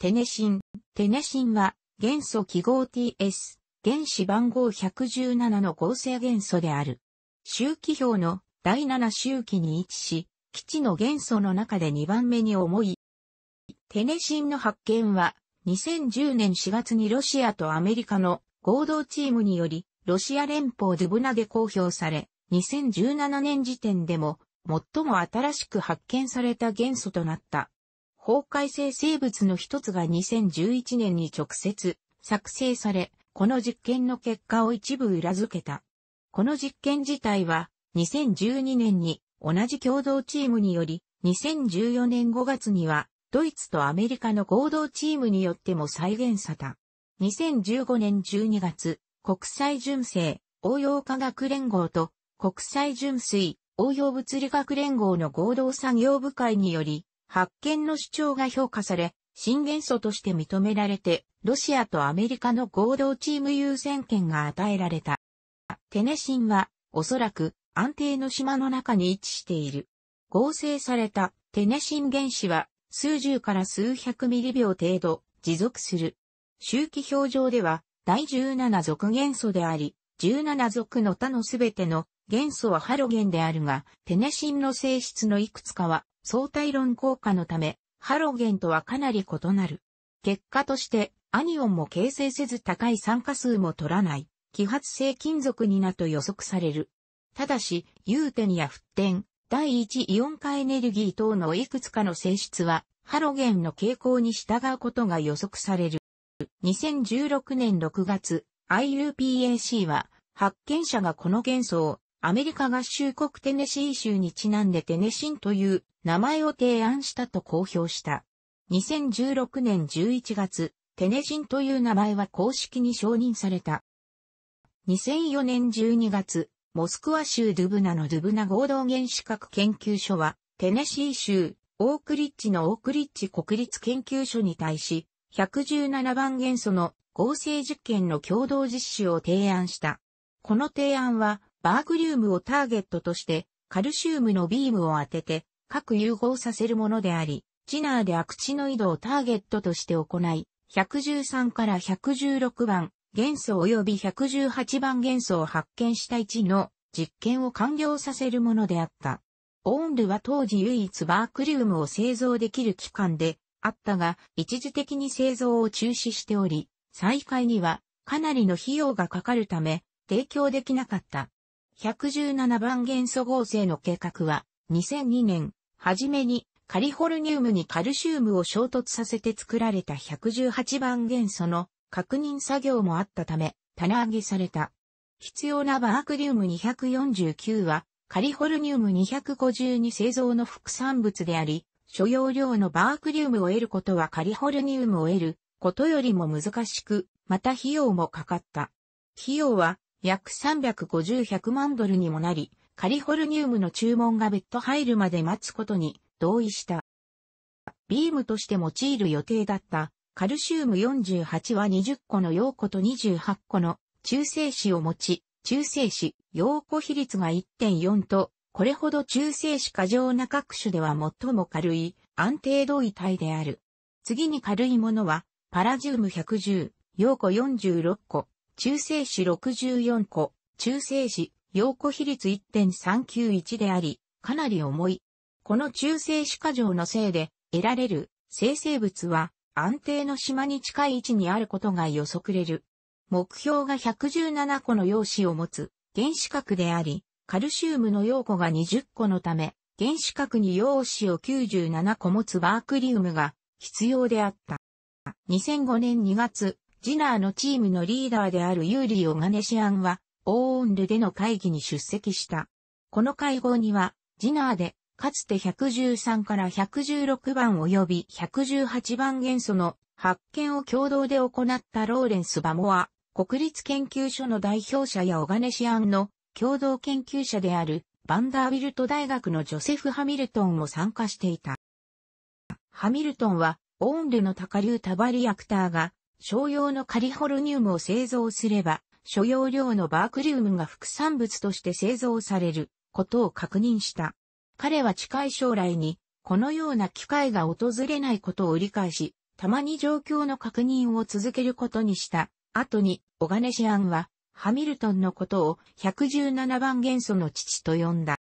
テネシン。テネシンは元素記号 TS、原子番号117の合成元素である。周期表の第7周期に位置し、基地の元素の中で2番目に重い。テネシンの発見は2010年4月にロシアとアメリカの合同チームにより、ロシア連邦ドゥブナで公表され、2017年時点でも最も新しく発見された元素となった。公開性生物の一つが2011年に直接作成され、この実験の結果を一部裏付けた。この実験自体は2012年に同じ共同チームにより、2014年5月にはドイツとアメリカの合同チームによっても再現された。2015年12月、国際純正応用科学連合と国際純粋応用物理学連合の合同作業部会により、発見の主張が評価され、新元素として認められて、ロシアとアメリカの合同チーム優先権が与えられた。テネシンは、おそらく、安定の島の中に位置している。合成されたテネシン原子は、数十から数百ミリ秒程度、持続する。周期表上では、第17属元素であり、17属の他のすべての元素はハロゲンであるが、テネシンの性質のいくつかは相対論効果のため、ハロゲンとはかなり異なる。結果として、アニオンも形成せず高い酸化数も取らない、揮発性金属になと予測される。ただし、テ点や沸点、第一イオン化エネルギー等のいくつかの性質は、ハロゲンの傾向に従うことが予測される。2016年6月、IUPAC は、発見者がこの元素を、アメリカ合衆国テネシー州にちなんでテネシンという名前を提案したと公表した。2016年11月、テネジンという名前は公式に承認された。2004年12月、モスクワ州ドゥブナのドゥブナ合同原子核研究所は、テネシー州、オークリッチのオークリッチ国立研究所に対し、117番元素の合成実験の共同実施を提案した。この提案は、バーグリウムをターゲットとして、カルシウムのビームを当てて、各融合させるものであり、ジナーでアクチノイドをターゲットとして行い、113から116番元素及び118番元素を発見した1の実験を完了させるものであった。オーンルは当時唯一バークリウムを製造できる機関であったが、一時的に製造を中止しており、再開にはかなりの費用がかかるため、提供できなかった。117番元素合成の計画は、2002年、はじめにカリフォルニウムにカルシウムを衝突させて作られた118番元素の確認作業もあったため、棚上げされた。必要なバークリウム249は、カリフォルニウム252製造の副産物であり、所要量のバークリウムを得ることはカリフォルニウムを得ることよりも難しく、また費用もかかった。費用は約350、万ドルにもなり、カリフォルニウムの注文が別途入るまで待つことに同意した。ビームとして用いる予定だったカルシウム48は20個の陽子と28個の中性子を持ち、中性子陽子比率が1.4と、これほど中性子過剰な各種では最も軽い安定同位体である。次に軽いものは、パラジウム110、陽子46個、中性子64個、中性子陽子比率1.391であり、かなり重い。この中性子化状のせいで、得られる生成物は安定の島に近い位置にあることが予測れる。目標が117個の陽子を持つ原子核であり、カルシウムの陽子が20個のため、原子核に陽子を97個持つバークリウムが必要であった。2005年2月、ジナーのチームのリーダーであるユーリー・オガネシアンは、オーンルでの会議に出席した。この会合には、ジナーで、かつて113から116番及び118番元素の発見を共同で行ったローレンス・バモア、国立研究所の代表者やオガネシアンの共同研究者であるバンダービルト大学のジョセフ・ハミルトンも参加していた。ハミルトンは、オーンルの高流タバリアクターが、商用のカリフォルニウムを製造すれば、所要量のバークリウムが副産物として製造されることを確認した。彼は近い将来にこのような機会が訪れないことを理解し、たまに状況の確認を続けることにした。後に、オガネシアンは、ハミルトンのことを117番元素の父と呼んだ。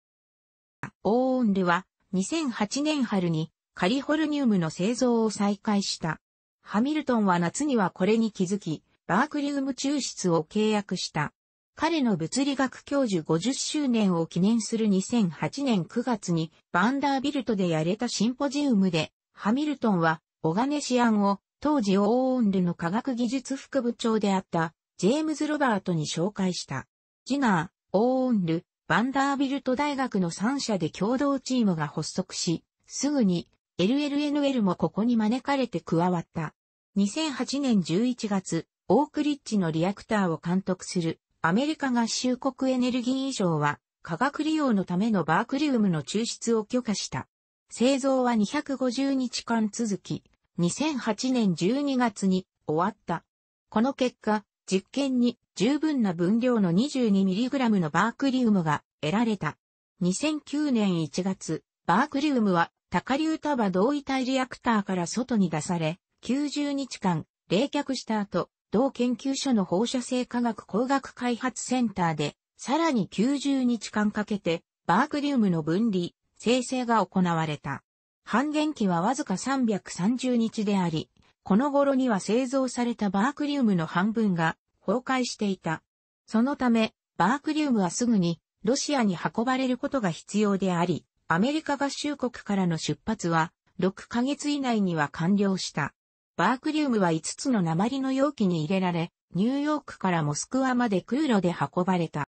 オーンルは、2008年春にカリフォルニウムの製造を再開した。ハミルトンは夏にはこれに気づき、バークリウム抽出を契約した。彼の物理学教授50周年を記念する2008年9月にバンダービルトでやれたシンポジウムで、ハミルトンはオガネシアンを当時オーオンルの科学技術副部長であったジェームズ・ロバートに紹介した。ジナー、オーオンル、バンダービルト大学の3社で共同チームが発足し、すぐに LLNL もここに招かれて加わった。2008年11月、オークリッジのリアクターを監督するアメリカ合衆国エネルギー以上は化学利用のためのバークリウムの抽出を許可した。製造は250日間続き、2008年12月に終わった。この結果、実験に十分な分量の 22mg のバークリウムが得られた。2009年1月、バークリウムは高流束同位体リアクターから外に出され、90日間冷却した後、同研究所の放射性科学工学開発センターで、さらに90日間かけて、バークリウムの分離、生成が行われた。半減期はわずか330日であり、この頃には製造されたバークリウムの半分が崩壊していた。そのため、バークリウムはすぐにロシアに運ばれることが必要であり、アメリカ合衆国からの出発は6ヶ月以内には完了した。バークリウムは5つの鉛の容器に入れられ、ニューヨークからモスクワまで空路で運ばれた。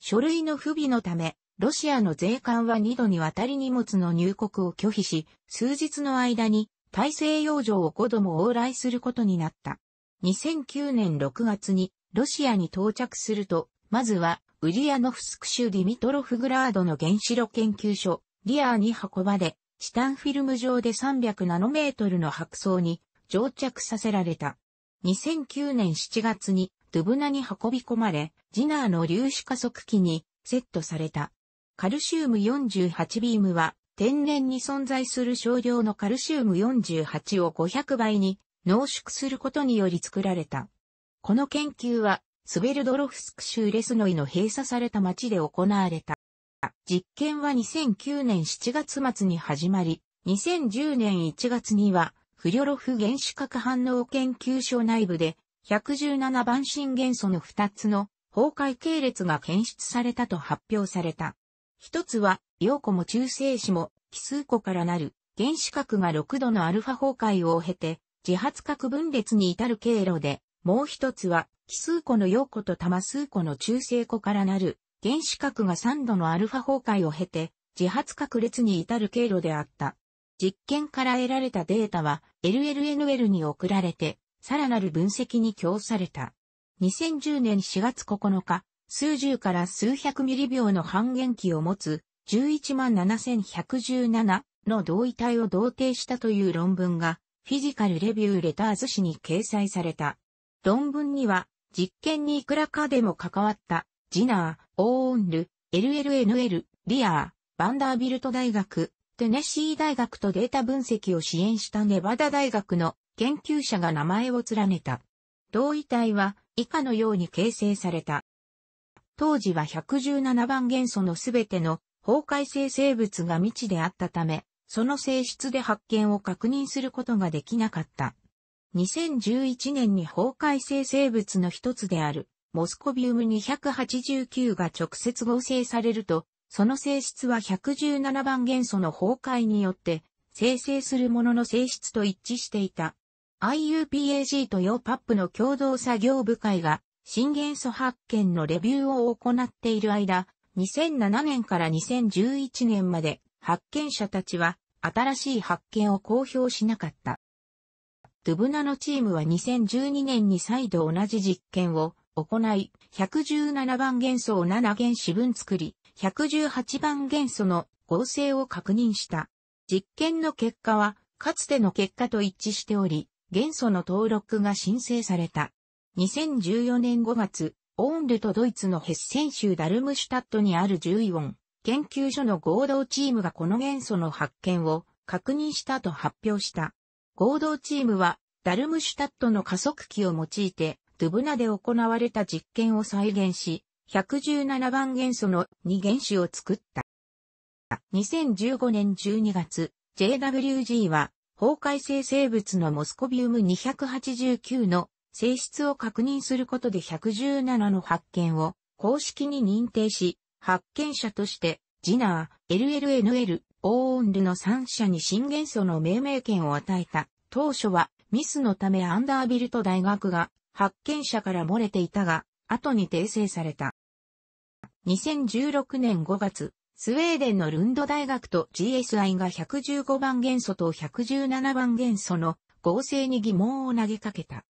書類の不備のため、ロシアの税関は2度にわたり荷物の入国を拒否し、数日の間に大西洋上を5度も往来することになった。2009年6月にロシアに到着すると、まずはウリアノフスク州ディミトロフグラードの原子炉研究所、リアーに運ばれ、チタンフィルム上で300ナノメートルの白層に乗着させられた。2009年7月にドゥブナに運び込まれ、ジナーの粒子加速器にセットされた。カルシウム48ビームは天然に存在する少量のカルシウム48を500倍に濃縮することにより作られた。この研究はスベルドロフスク州レスノイの閉鎖された町で行われた。実験は2009年7月末に始まり、2010年1月には、フリョロフ原子核反応研究所内部で、117番新元素の2つの崩壊系列が検出されたと発表された。一つは、陽子も中性子も奇数個からなる原子核が6度のアルファ崩壊を経て、自発核分裂に至る経路で、もう一つは、奇数個の陽子と玉数個の中性子からなる原子核が3度のアルファ崩壊を経て、自発核裂に至る経路であった。実験から得られたデータは LLNL に送られて、さらなる分析に供された。2010年4月9日、数十から数百ミリ秒の半減期を持つ117,117の同位体を同定したという論文が、フィジカルレビューレターズ誌に掲載された。論文には、実験にいくらかでも関わったジナー、オーンル、LLNL、リアー、バンダービルト大学、テネシー大学とデータ分析を支援したネバダ大学の研究者が名前を連ねた。同位体は以下のように形成された。当時は117番元素のすべての崩壊性生物が未知であったため、その性質で発見を確認することができなかった。2011年に崩壊性生物の一つであるモスコビウム289が直接合成されると、その性質は117番元素の崩壊によって、生成するものの性質と一致していた。IUPAG とヨーパップの共同作業部会が、新元素発見のレビューを行っている間、2007年から2011年まで、発見者たちは、新しい発見を公表しなかった。ドゥブナのチームは2012年に再度同じ実験を行い、117番元素を7原子分作り、118番元素の合成を確認した。実験の結果は、かつての結果と一致しており、元素の登録が申請された。2014年5月、オーンルとドイツのヘッセン州ダルムシュタットにある獣医音研究所の合同チームがこの元素の発見を確認したと発表した。合同チームは、ダルムシュタットの加速器を用いて、ツブナで行われた実験を再現し、117番元素の2原子を作った。2015年12月、JWG は、法改正生物のモスコビウム289の性質を確認することで117の発見を公式に認定し、発見者として、ジナー、LLNL、オーンルの3社に新元素の命名権を与えた。当初は、ミスのためアンダービルト大学が発見者から漏れていたが、後に訂正された。2016年5月、スウェーデンのルンド大学と GSI が115番元素と117番元素の合成に疑問を投げかけた。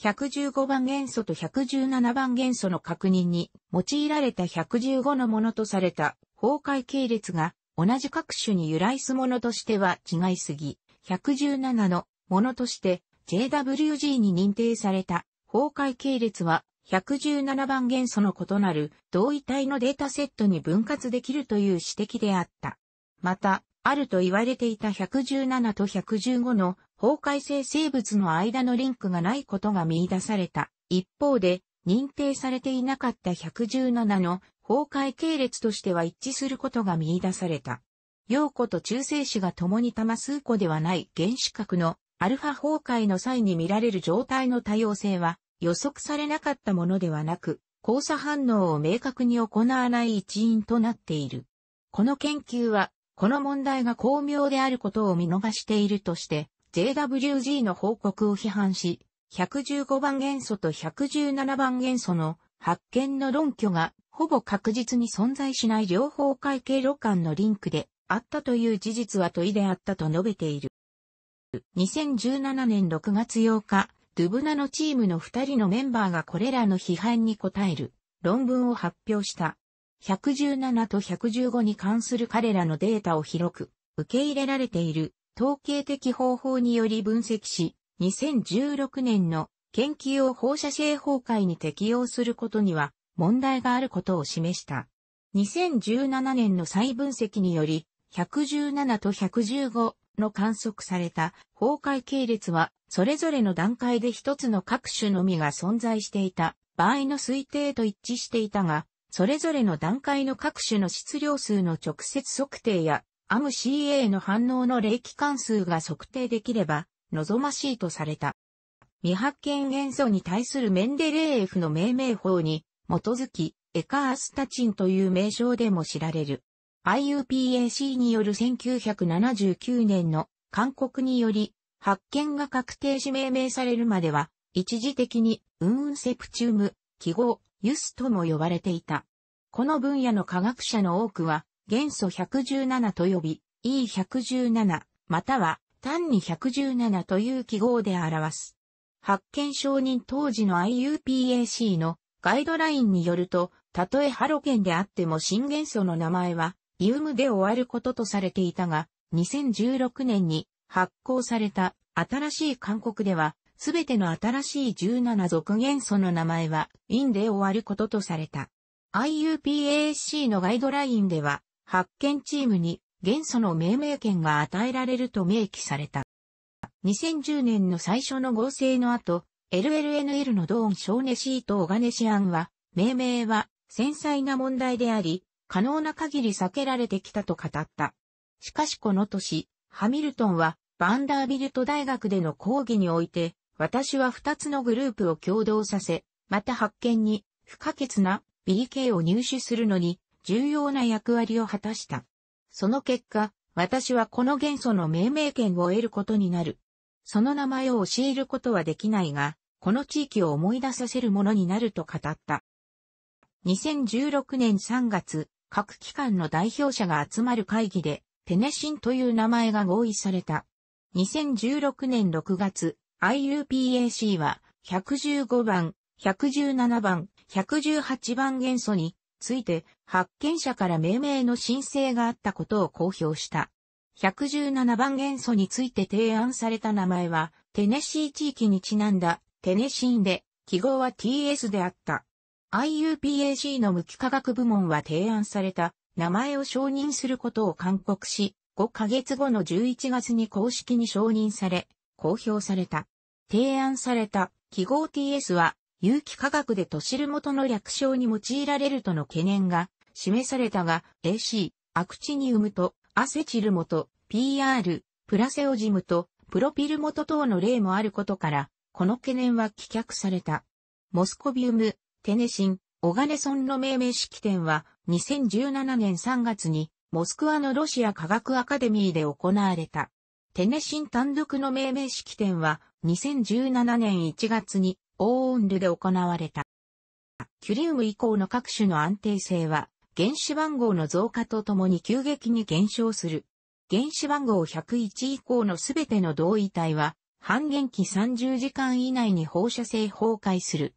115番元素と117番元素の確認に用いられた115のものとされた崩壊系列が同じ各種に由来すものとしては違いすぎ、117のものとして JWG に認定された崩壊系列は117番元素の異なる同位体のデータセットに分割できるという指摘であった。また、あると言われていた117と115の崩壊性生物の間のリンクがないことが見出された。一方で、認定されていなかった117の崩壊系列としては一致することが見出された。陽子と中性子が共に多数個ではない原子核のアルファ崩壊の際に見られる状態の多様性は予測されなかったものではなく、交差反応を明確に行わない一因となっている。この研究は、この問題が巧妙であることを見逃しているとして、JWG の報告を批判し、115番元素と117番元素の発見の論拠がほぼ確実に存在しない両方会経路間のリンクであったという事実は問いであったと述べている。2017年6月8日、ドゥブナのチームの2人のメンバーがこれらの批判に応える論文を発表した。117と115に関する彼らのデータを広く受け入れられている統計的方法により分析し、2016年の研究を放射性崩壊に適用することには問題があることを示した。2017年の再分析により、117と115の観測された崩壊系列は、それぞれの段階で一つの各種のみが存在していた場合の推定と一致していたが、それぞれの段階の各種の質量数の直接測定や、アム c a の反応の冷気関数が測定できれば、望ましいとされた。未発見元素に対するメンデレーエフの命名法に基づき、エカースタチンという名称でも知られる。IUPAC による1979年の勧告により、発見が確定し命名されるまでは、一時的に、ウンセプチウム、記号、ユスとも呼ばれていた。この分野の科学者の多くは、元素117と呼び、E117、または単に117という記号で表す。発見承認当時の IUPAC のガイドラインによると、たとえハロゲンであっても新元素の名前はイウムで終わることとされていたが、2016年に発行された新しい勧告では、すべての新しい17属元素の名前は、インで終わることとされた。IUPAC のガイドラインでは、発見チームに元素の命名権が与えられると明記された。2010年の最初の合成の後、LLNL のドーン・ショーネシーとオガネシアンは、命名は繊細な問題であり、可能な限り避けられてきたと語った。しかしこの年、ハミルトンはバンダービルト大学での講義において、私は二つのグループを共同させ、また発見に不可欠なビリを入手するのに重要な役割を果たした。その結果、私はこの元素の命名権を得ることになる。その名前を教えることはできないが、この地域を思い出させるものになると語った。2016年3月、各機関の代表者が集まる会議で、テネシンという名前が合意された。2016年6月、IUPAC は、115番、117番、118番元素について発見者から命名の申請があったことを公表した。117番元素について提案された名前はテネシー地域にちなんだテネシーンで記号は TS であった。IUPAC の無機化学部門は提案された名前を承認することを勧告し、5ヶ月後の11月に公式に承認され、公表された。提案された記号 TS は有機化学でと知る元の略称に用いられるとの懸念が示されたが AC、アクチニウムとアセチル元、PR、プラセオジムとプロピル元等の例もあることから、この懸念は棄却された。モスコビウム、テネシン、オガネソンの命名式典は2017年3月にモスクワのロシア科学アカデミーで行われた。テネシン単独の命名式典は2017年1月にオーオンルで行われた。キュリウム以降の各種の安定性は原子番号の増加とともに急激に減少する。原子番号101以降のすべての同位体は半減期30時間以内に放射性崩壊する。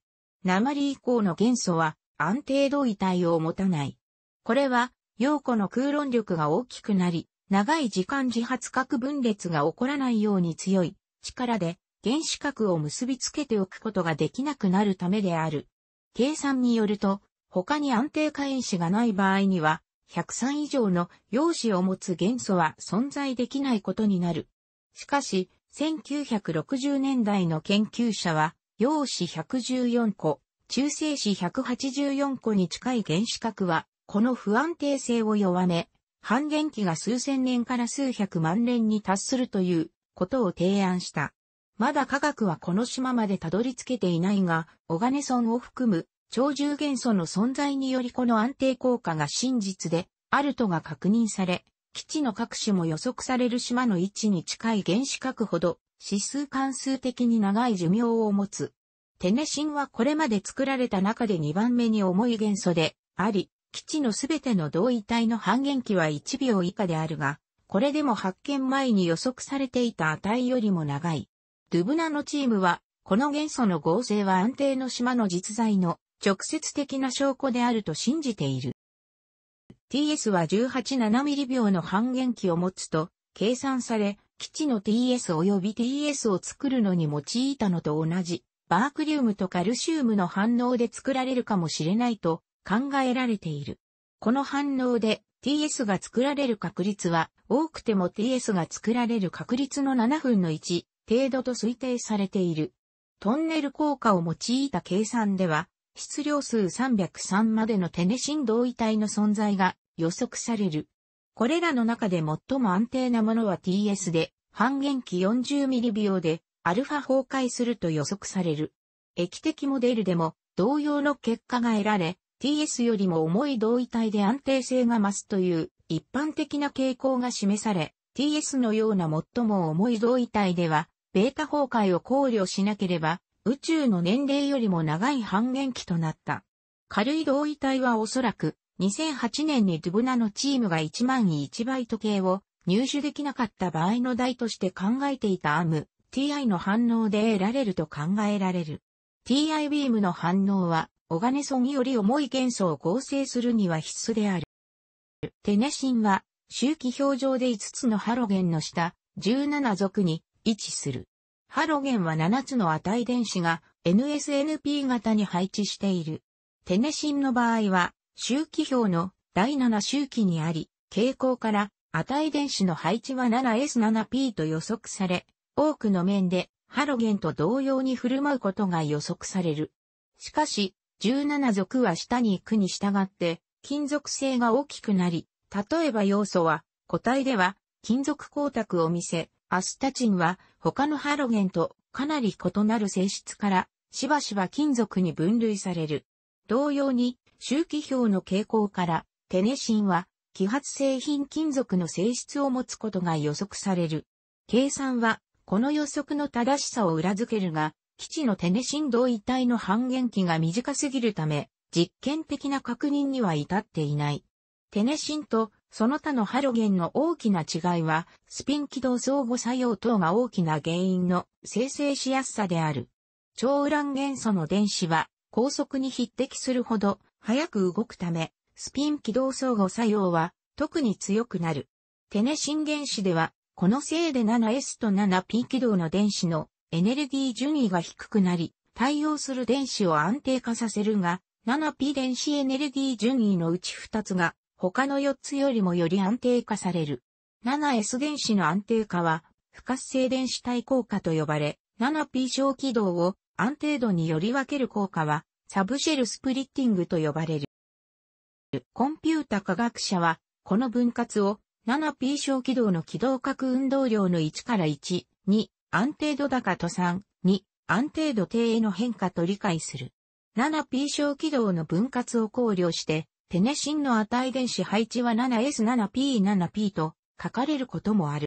鉛以降の元素は安定同位体を持たない。これは、陽子の空論力が大きくなり、長い時間自発核分裂が起こらないように強い力で原子核を結びつけておくことができなくなるためである。計算によると、他に安定化因子がない場合には、103以上の陽子を持つ元素は存在できないことになる。しかし、1960年代の研究者は、陽子114個、中性子184個に近い原子核は、この不安定性を弱め、半減期が数千年から数百万年に達するということを提案した。まだ科学はこの島までたどり着けていないが、オガネソンを含む超重元素の存在によりこの安定効果が真実で、あるとが確認され、基地の各種も予測される島の位置に近い原子核ほど指数関数的に長い寿命を持つ。テネシンはこれまで作られた中で2番目に重い元素であり、基地のすべての同位体の半減期は1秒以下であるが、これでも発見前に予測されていた値よりも長い。ドゥブナのチームは、この元素の合成は安定の島の実在の直接的な証拠であると信じている。TS は1 8ミリ秒の半減期を持つと計算され、基地の TS 及び TS を作るのに用いたのと同じ、バークリウムとカルシウムの反応で作られるかもしれないと考えられている。この反応で TS が作られる確率は多くても TS が作られる確率の7分の1程度と推定されている。トンネル効果を用いた計算では、質量数303までのテネシン同位体の存在が予測される。これらの中で最も安定なものは TS で、半減期4 0ミリ秒で、アルファ崩壊すると予測される。液滴モデルでも同様の結果が得られ、TS よりも重い同位体で安定性が増すという一般的な傾向が示され、TS のような最も重い同位体では、ベータ崩壊を考慮しなければ、宇宙の年齢よりも長い半減期となった。軽い同位体はおそらく2008年にドゥブナのチームが1万1バイト系を入手できなかった場合の代として考えていたアム TI の反応で得られると考えられる。TI ビームの反応は、オガネソンより重い元素を合成するには必須である。テネシンは、周期表上で5つのハロゲンの下、17族に位置する。ハロゲンは7つの値電子が NSNP 型に配置している。テネシンの場合は、周期表の第7周期にあり、傾向から値電子の配置は 7S7P と予測され、多くの面でハロゲンと同様に振る舞うことが予測される。しかし、17族は下に行くに従って、金属性が大きくなり、例えば要素は、個体では、金属光沢を見せ、アスタチンは他のハロゲンとかなり異なる性質から、しばしば金属に分類される。同様に、周期表の傾向から、テネシンは、揮発製品金属の性質を持つことが予測される。計算は、この予測の正しさを裏付けるが、基地のテネシン同一体の半減期が短すぎるため、実験的な確認には至っていない。テネシンとその他のハロゲンの大きな違いは、スピン軌道相互作用等が大きな原因の生成しやすさである。超ウラン元素の電子は高速に匹敵するほど早く動くため、スピン軌道相互作用は特に強くなる。テネシン原子では、このせいで 7S と 7P 軌道の電子のエネルギー順位が低くなり、対応する電子を安定化させるが、7P 電子エネルギー順位のうち2つが、他の4つよりもより安定化される。7S 電子の安定化は、不活性電子対効果と呼ばれ、7P 小軌道を安定度により分ける効果は、サブシェルスプリッティングと呼ばれる。コンピュータ科学者は、この分割を 7P 小軌道の軌道角運動量の1から1、2、安定度高と3、2、安定度低への変化と理解する。7P 小軌道の分割を考慮して、テネシンの値電子配置は 7S7P7P と書かれることもある。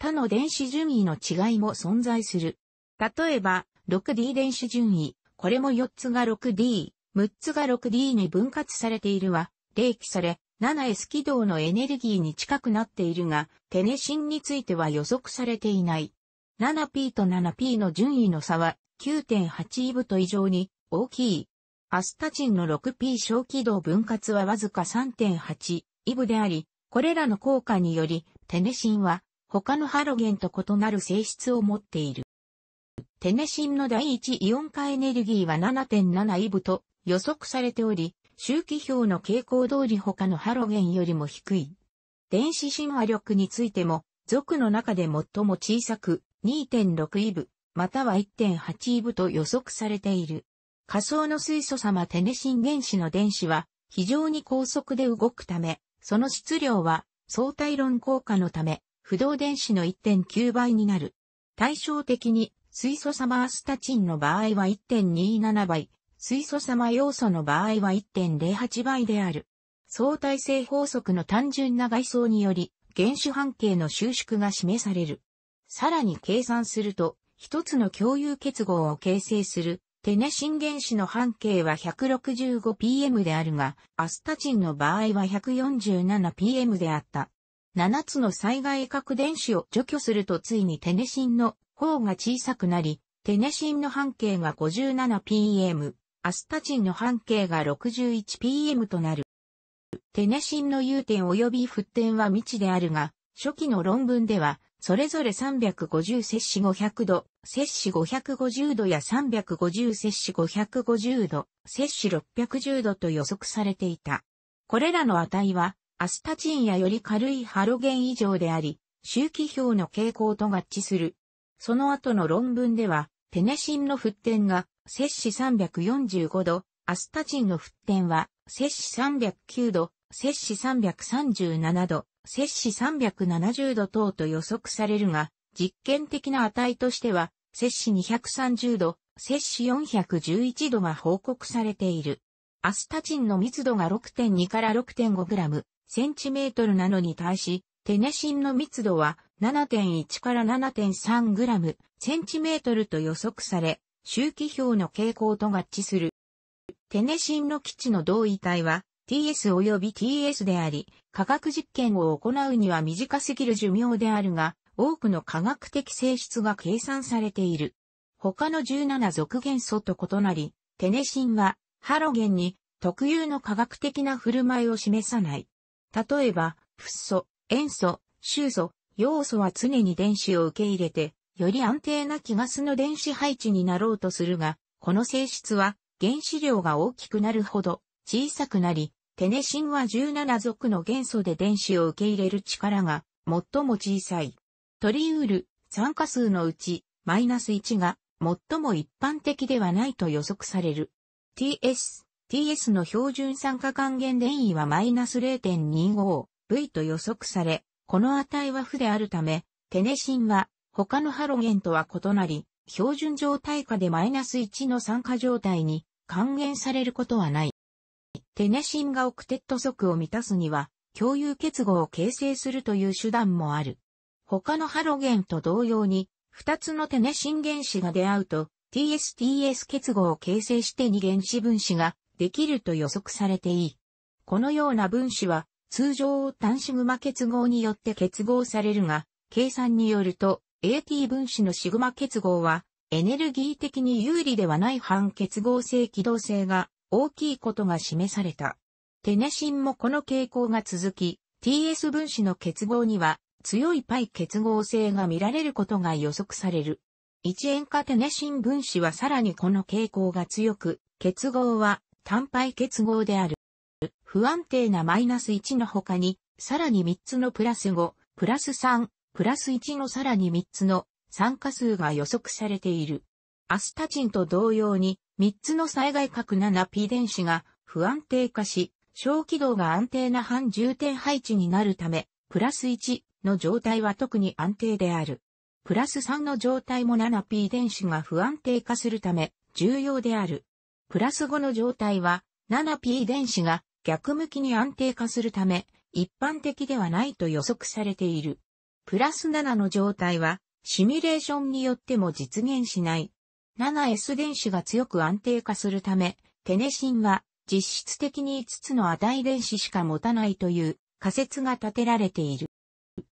他の電子順位の違いも存在する。例えば、6D 電子順位、これも4つが 6D、6つが 6D に分割されているは、冷気され、7S 軌道のエネルギーに近くなっているが、テネシンについては予測されていない。7P と 7P の順位の差は9.8イブと以上に大きい。アスタチンの 6P 小軌道分割はわずか3.8イブであり、これらの効果により、テネシンは他のハロゲンと異なる性質を持っている。テネシンの第一イオン化エネルギーは7.7イブと予測されており、周期表の傾向通り他のハロゲンよりも低い。電子親和力についても、属の中で最も小さく2.6イブ、または1.8イブと予測されている。仮想の水素様テネシン原子の電子は非常に高速で動くため、その質量は相対論効果のため、不動電子の1.9倍になる。対照的に水素様アスタチンの場合は1.27倍、水素様要素の場合は1.08倍である。相対性法則の単純な外装により、原子半径の収縮が示される。さらに計算すると、一つの共有結合を形成する、テネシン原子の半径は 165pm であるが、アスタチンの場合は 147pm であった。7つの災害核電子を除去するとついにテネシンの方が小さくなり、テネシンの半径が 57pm、アスタチンの半径が 61pm となる。テネシンの融点及び沸点は未知であるが、初期の論文では、それぞれ350摂氏500度、摂氏550度や350摂氏550度、摂氏610度と予測されていた。これらの値は、アスタチンやより軽いハロゲン以上であり、周期表の傾向と合致するその後の論文では、テネシンの沸点が、摂氏345度、アスタチンの沸点は、摂氏309度、摂氏337度、摂氏370度等と予測されるが、実験的な値としては、摂氏230度、摂氏411度が報告されている。アスタチンの密度が6.2から6.5グラム、センチメートルなのに対し、テネシンの密度は7.1から 7.3g センチメートルと予測され、周期表の傾向と合致する。テネシンの基地の同位体は TS 及び TS であり、科学実験を行うには短すぎる寿命であるが、多くの科学的性質が計算されている。他の17属元素と異なり、テネシンはハロゲンに特有の科学的な振る舞いを示さない。例えば、フッ素、塩素、臭素、要素は常に電子を受け入れて、より安定な気ガスの電子配置になろうとするが、この性質は原子量が大きくなるほど小さくなり、テネシンは17族の元素で電子を受け入れる力が最も小さい。トリウール酸化数のうちマイナス1が最も一般的ではないと予測される。TS、TS の標準酸化還元電位はマイナス 0.25V と予測され、この値は負であるため、テネシンは他のハロゲンとは異なり、標準状態下でマイナス1の酸化状態に還元されることはない。テネシンがオクテット則を満たすには、共有結合を形成するという手段もある。他のハロゲンと同様に、二つのテネシン原子が出会うと、TSTS 結合を形成して2原子分子ができると予測されていい。このような分子は通常単シグマ結合によって結合されるが、計算によると AT 分子のシグマ結合はエネルギー的に有利ではない反結合性機動性が大きいことが示された。テネシンもこの傾向が続き、TS 分子の結合には強い π 結合性が見られることが予測される。一塩化テネシン分子はさらにこの傾向が強く、結合は単 π 結合である。る不安定なマイナス1の他に、さらに3つのプラス5、プラス3、プラス1のさらに3つの参加数が予測されている。アスタチンと同様に、3つの災害核 7P 電子が不安定化し、小軌道が安定な半重点配置になるため、プラス1の状態は特に安定である。プラス3の状態も 7P 電子が不安定化するため重要である。プラス5の状態は 7P 電子が逆向きに安定化するため、一般的ではないと予測されている。プラス7の状態は、シミュレーションによっても実現しない。7S 電子が強く安定化するため、テネシンは実質的に5つの値電子しか持たないという仮説が立てられている。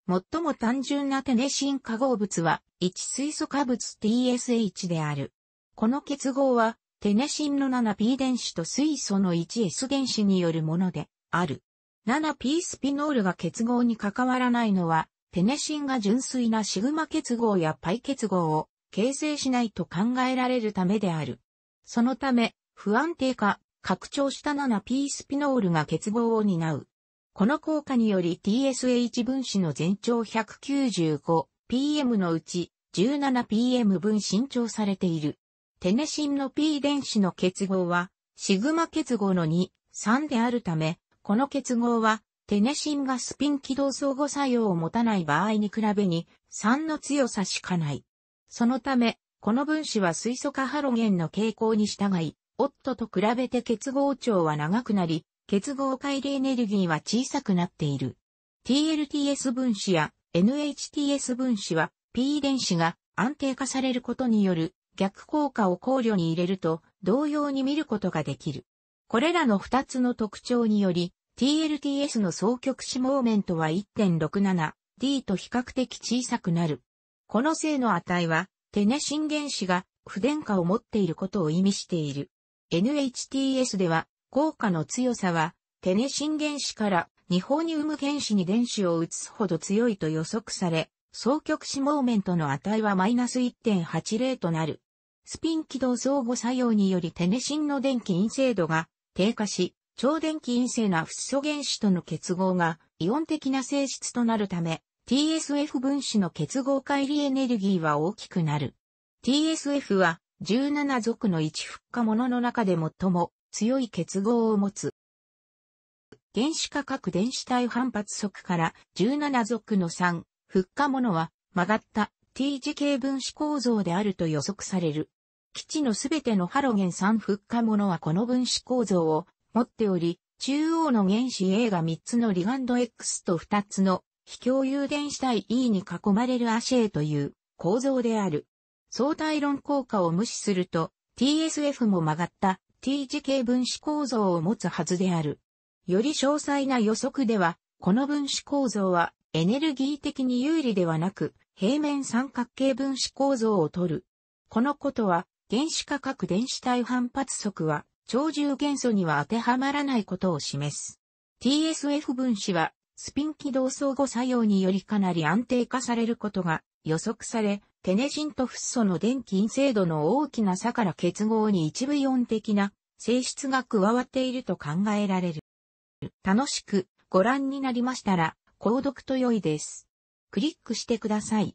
最も単純なテネシン化合物は1水素化物 TSH である。この結合はテネシンの 7p 電子と水素の 1s 電子によるものである。7p スピノールが結合に関わらないのは、テネシンが純粋なシグマ結合やパイ結合を形成しないと考えられるためである。そのため、不安定化、拡張した 7p スピノールが結合を担う。この効果により TSH 分子の全長 195pm のうち 17pm 分伸長されている。テネシンの P 電子の結合は、シグマ結合の2、3であるため、この結合は、テネシンがスピン軌道相互作用を持たない場合に比べに、3の強さしかない。そのため、この分子は水素化ハロゲンの傾向に従い、オットと比べて結合長は長くなり、結合回路エネルギーは小さくなっている。TLTS 分子や NHTS 分子は P 電子が安定化されることによる逆効果を考慮に入れると同様に見ることができる。これらの2つの特徴により、TLTS の双極子モーメントは 1.67D と比較的小さくなる。この性の値は、テネ震原子が不電荷を持っていることを意味している。NHTS では、効果の強さは、テネ震原子からニホニウム原子に電子を移すほど強いと予測され、双極子モーメントの値はマイナス1.80となる。スピン軌道相互作用によりテネシンの電気陰性度が低下し、超電気陰性なフッ素原子との結合がイオン的な性質となるため、TSF 分子の結合乖離エネルギーは大きくなる。TSF は17族の1復化物の中で最も強い結合を持つ。原子化核電子体反発則から17族の3、復化物は曲がった T 字形分子構造であると予測される。基地のすべてのハロゲン酸復化物はこの分子構造を持っており、中央の原子 A が3つのリガンド X と2つの非共有電子体 E に囲まれるアシェイという構造である。相対論効果を無視すると TSF も曲がった T 字形分子構造を持つはずである。より詳細な予測では、この分子構造はエネルギー的に有利ではなく、平面三角形分子構造をとる。このことは、原子価格電子体反発則は、超重元素には当てはまらないことを示す。TSF 分子は、スピン軌道相互作用によりかなり安定化されることが予測され、テネジンとフッ素の電気陰性度の大きな差から結合に一部音的な性質が加わっていると考えられる。楽しくご覧になりましたら、購読と良いです。クリックしてください。